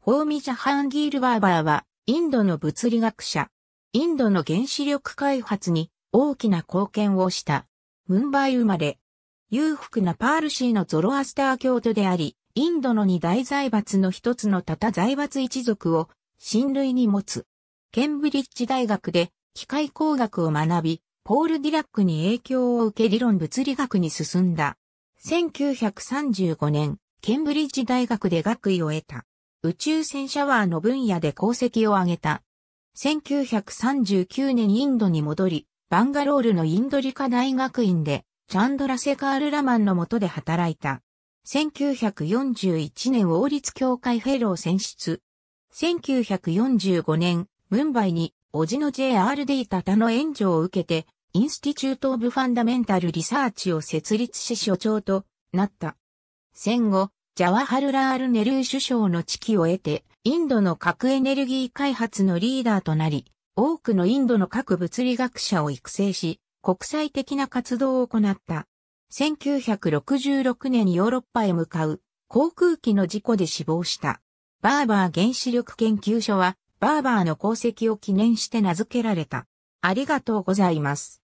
ホーミジャハンギール・バーバーは、インドの物理学者。インドの原子力開発に大きな貢献をした。ムンバイ生まれ。裕福なパールシーのゾロアスター教徒であり、インドの二大財閥の一つのタタ財閥一族を親類に持つ。ケンブリッジ大学で機械工学を学び、ポール・ディラックに影響を受け理論物理学に進んだ。1935年、ケンブリッジ大学で学位を得た。宇宙船シャワーの分野で功績を挙げた。1939年インドに戻り、バンガロールのインド理科大学院で、チャンドラセカール・ラマンの下で働いた。1941年王立協会フェロー選出。1945年、ムンバイに、おじの JRD タタの援助を受けて、インスティチュート・オブ・ファンダメンタル・リサーチを設立し所長となった。戦後、ジャワハルラール・ネルー首相の地位を得て、インドの核エネルギー開発のリーダーとなり、多くのインドの核物理学者を育成し、国際的な活動を行った。1966年ヨーロッパへ向かう航空機の事故で死亡した。バーバー原子力研究所は、バーバーの功績を記念して名付けられた。ありがとうございます。